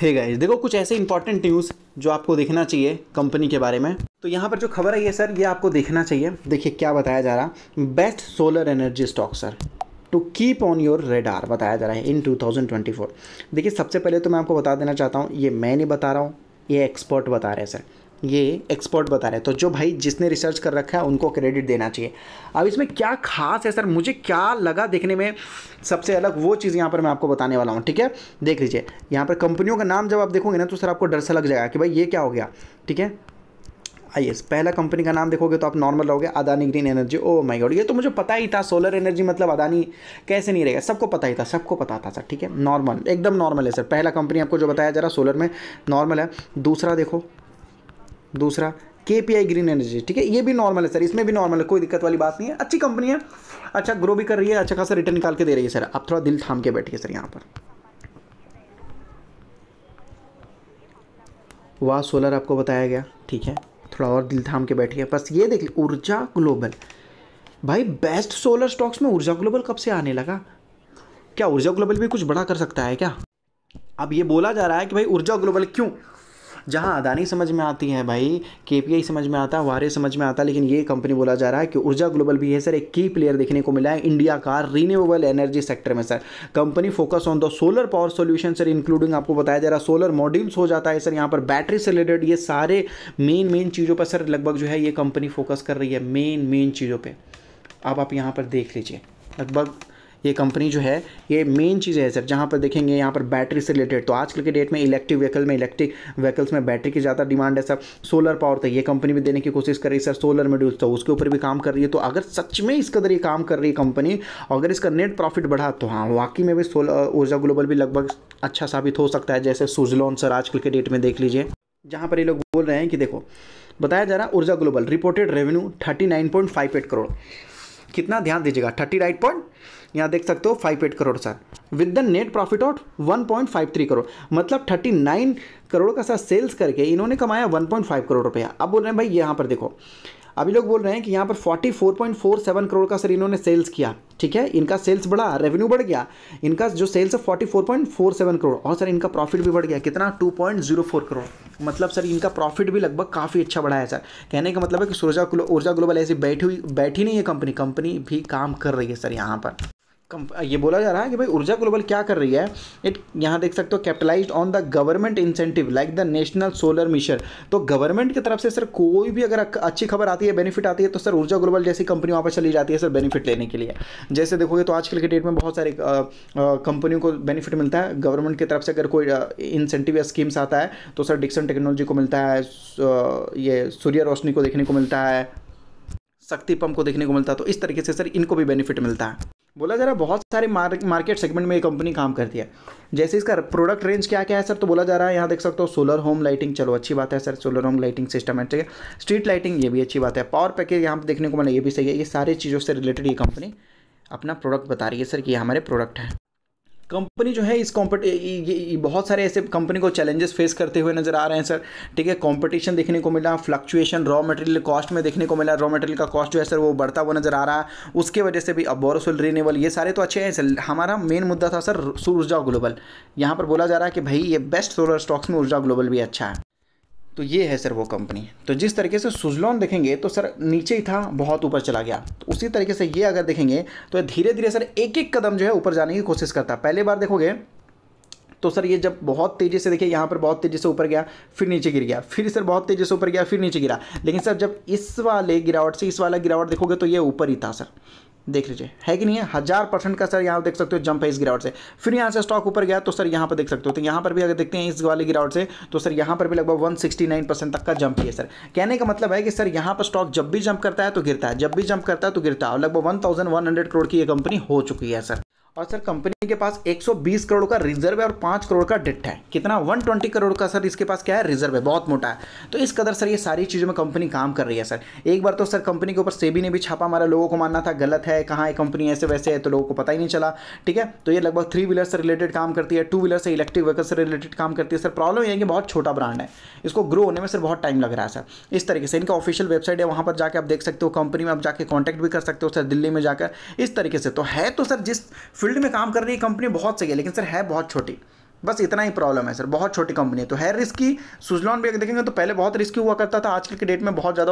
hey guys देखो कुछ ऐसे इंपॉर्टेंट न्यूज़ जो आपको देखना चाहिए कंपनी के बारे में तो यहाँ पर जो खबर आई है सर ये आपको देखना चाहिए देखिए क्या बताया जा रहा best solar energy stock sir to keep on your radar बताया जा रहा है इन 2024 देखिए सबसे पहले तो मैं आपको बता देना चाहता हूँ ये मैं नहीं बता रहा हूँ ये एक्सपर्ट बता रहे हैं सर ये एक्सपर्ट बता रहे हैं तो जो भाई जिसने रिसर्च कर रखा है उनको क्रेडिट देना चाहिए अब इसमें क्या खास है सर मुझे क्या लगा देखने में सबसे अलग वो चीज़ यहाँ पर मैं आपको बताने वाला हूँ ठीक है देख लीजिए यहाँ पर कंपनियों का नाम जब आप देखोगे ना तो सर आपको डर सा लग जाएगा कि भाई ये क्या हो गया ठीक है आइए पहला कंपनी का नाम देखोगे तो आप नॉर्मल रहोगे Adani green energy oh my God ये तो मुझे पता ही था सोलर एनर्जी मतलब अदानी कैसे नहीं रहेगा सबको पता ही था सबको पता था सर ठीक है नॉर्मल एकदम नॉर्मल है सर पहला कंपनी आपको जो बताया जा रहा सोलर में नॉर्मल है दूसरा देखो दूसरा के पी आई ग्रीन एनर्जी ठीक है ये भी नॉर्मल है सर इसमें भी नॉर्मल है कोई दिक्कत वाली बात नहीं है अच्छी कंपनी है अच्छा ग्रो भी कर रही है अच्छा खासा रिटर्न निकाल के दे रही है सर आप थोड़ा दिल थाम के बैठिए सर यहाँ पर वाह सोलर आपको बताया गया ठीक है थोड़ा और दिल थाम के बैठिए बस ये देख ली ऊर्जा ग्लोबल भाई बेस्ट सोलर स्टॉक्स में ऊर्जा ग्लोबल कब से आने लगा क्या ऊर्जा ग्लोबल भी कुछ बड़ा कर सकता है क्या अब ये बोला जा रहा है कि भाई ऊर्जा ग्लोबल क्यों जहाँ अदानी समझ में आती है भाई के समझ में आता है वारे समझ में आता लेकिन ये कंपनी बोला जा रहा है कि ऊर्जा ग्लोबल भी है सर एक की प्लेयर देखने को मिला है इंडिया का रीन्यूएबल एनर्जी सेक्टर में sir company focus on the solar power solution sir including आपको बताया जा रहा है सोलर मॉड्यूल्स हो जाता है सर यहाँ पर बैटरी से रिलेटेड ये सारे मेन मेन चीज़ों पर सर लगभग जो है ये कंपनी फोकस कर रही है मेन मेन चीज़ों पर अब आप यहाँ पर देख लीजिए लगभग ये कंपनी जो है ये मेन चीज़ है सर जहाँ पर देखेंगे यहाँ पर बैटरी से रिलेटेड तो आजकल के डेट में इलेक्ट्रिक व्हीकल में इलेक्ट्रिक व्हीकल्स में बैटरी की ज़्यादा डिमांड है सर सोलर पावर तो ये कंपनी भी देने की कोशिश कर रही है सर सोलर मेड्यूल्स तो उसके ऊपर भी काम कर रही है तो अगर सच में इस कदर ये काम कर रही है कंपनी अगर इसका नेट प्रॉफिट बढ़ा तो हाँ वाकई में भी सोलर ऊर्जा ग्लोबल भी लगभग अच्छा साबित हो सकता है जैसे सुजलॉन सर आजकल के डेट में देख लीजिए जहाँ पर ये लोग बोल रहे हैं कि देखो बताया जा रहा Urja global reported revenue eight crore कितना ध्यान दीजिएगा थर्टी नाइन पॉइंट यहाँ देख सकते हो five eight crore sir with the net profit of one point five three crore मतलब थर्टी नाइन करोड़ का सर सेल्स करके इन्होंने कमाया वन पॉइंट फाइव करोड़ रुपया अब बोल रहे हैं भाई यहाँ पर देखो अभी लोग बोल रहे हैं कि यहाँ पर 44.47 करोड़ का सर इन्होंने सेल्स किया ठीक है इनका सेल्स बढ़ा रेवेन्यू बढ़ गया इनका जो सेल्स है 44.47 करोड़ और सर इनका प्रॉफिट भी बढ़ गया कितना 2.04 करोड़ मतलब सर इनका प्रॉफिट भी लगभग काफ़ी अच्छा बढ़ा है सर कहने का मतलब है कि ऊर्जा ऊर्जा ग्लोबल ऐसी बैठी हुई बैठी नहीं है कंपनी कंपनी भी काम कर रही है सर यहाँ पर ये बोला जा रहा है कि भाई ऊर्जा ग्लोबल क्या कर रही है इट यहाँ देख सकते हो capitalise on the government incentive like the national solar mission तो गवर्नमेंट की तरफ से सर कोई भी अगर अच्छी खबर आती है बेनिफिट आती है तो सर ऊर्जा ग्लोबल जैसी कंपनी वहाँ पर चली जाती है सर बेनिफिट लेने के लिए जैसे देखोगे तो आजकल के डेट में बहुत सारी कंपनियों को बेनिफिट मिलता है गवर्नमेंट की तरफ से अगर कोई इंसेंटिव या स्कीम्स आता है तो सर डिक्सन टेक्नोलॉजी को मिलता है ये सूर्य रोशनी को देखने को मिलता है शक्ति पंप को देखने को मिलता है तो इस तरीके से सर इनको भी बेनिफिट मिलता है बोला जा रहा है बहुत सारे मार्केट सेगमेंट में ये कंपनी काम करती है जैसे इसका प्रोडक्ट रेंज क्या क्या है सर तो बोला जा रहा है यहाँ देख सकते हो सोलर होम लाइटिंग चलो अच्छी बात है sir solar home lighting system है ठीक है स्ट्रीट लाइटिंग ये भी अच्छी बात है पावर पैकेज यहाँ पर देखने को मिला ये भी सही है ये सारी चीज़ों से रिलेटेड ये कंपनी अपना प्रोडक्ट बता रही है सर कि ये हमारे प्रोडक्ट हैं कंपनी जो है इस कॉम्पिट बहुत सारे ऐसे कंपनी को चैलेंजेस फेस करते हुए नजर आ रहे हैं सर ठीक है कंपटीशन देखने को मिला फ्लक्चुएशन रॉ मटेरियल कॉस्ट में देखने को मिला रॉ मटेरियल का कॉस्ट जो है सर वो बढ़ता हुआ नजर आ रहा है उसके वजह से भी अब बोरोसोल रीनेबल ये सारे तो अच्छे हैं सर हमारा मेन मुद्दा था सर ऊर्जा ग्लोबल यहाँ पर बोला जा रहा है कि भाई ये बेस्ट सोलर स्टॉक्स में ऊर्जा ग्लोबल भी अच्छा है तो ये है सर वो कंपनी तो जिस तरीके से सुजलॉन देखेंगे तो सर नीचे ही था बहुत ऊपर चला गया तो उसी तरीके से ये अगर देखेंगे तो धीरे धीरे सर एक एक कदम जो है ऊपर जाने की कोशिश करता है पहले बार देखोगे तो सर ये जब बहुत तेज़ी से देखिए यहाँ पर बहुत तेज़ी से ऊपर गया फिर नीचे गिर गया फिर सर बहुत तेज़ी से ऊपर गया फिर नीचे गिरा लेकिन सर जब इस वाले गिरावट से इस वाला गिरावट देखोगे तो ये ऊपर ही था सर देख लीजिए है कि नहीं है हज़ार परसेंट का सर यहाँ देख सकते हो जंप है इस गिरावट से फिर यहाँ से स्टॉक ऊपर गया तो सर यहाँ पर देख सकते हो तो यहाँ पर भी अगर देखते हैं इस वाले गिरावट से तो सर यहाँ पर भी लगभग 169 परसेंट तक का जंप ही है सर कहने का मतलब है कि सर यहाँ पर स्टॉक जब भी जंप करता है तो गिरता है जब भी जंप करता है तो गिरता है लगभग वन करोड़ की यह कंपनी हो चुकी है सर और सर कंपनी के पास 120 करोड़ का रिजर्व है और 5 करोड़ का डेट है कितना 120 करोड़ का सर इसके पास क्या है रिजर्व है बहुत मोटा है तो इस कदर सर ये सारी चीज़ों में कंपनी काम कर रही है सर एक बार तो सर कंपनी के ऊपर सेबी ने भी छापा मारा लोगों को मानना था गलत है कहाँ है कंपनी ऐसे वैसे है तो लोगों को पता ही नहीं चला ठीक है तो ये लगभग थ्री व्हीलर से रिलेटेड काम करती है टू व्हीलर से इलेक्ट्रिक व्हीकल से रिलेटेड काम करती है सर प्रॉब्लम यह है कि बहुत छोटा ब्रांड है इसको ग्रो होने में सर बहुत टाइम लग रहा है सर इस तरीके से इनका ऑफिशियल वेबसाइट है वहाँ पर जाकर आप देख सकते हो कंपनी में आप जाकर कॉन्टैक्ट भी कर सकते हो सर दिल्ली में जाकर इस तरीके से तो है तो सर जिस फील्ड में काम कर रही कंपनी बहुत सही है लेकिन सर है बहुत छोटी बस इतना ही प्रॉब्लम है सर बहुत छोटी कंपनी है तो है रिस्की सुजलॉन भी देखेंगे तो पहले बहुत रिस्की हुआ करता था आजकल के डेट में बहुत ज़्यादा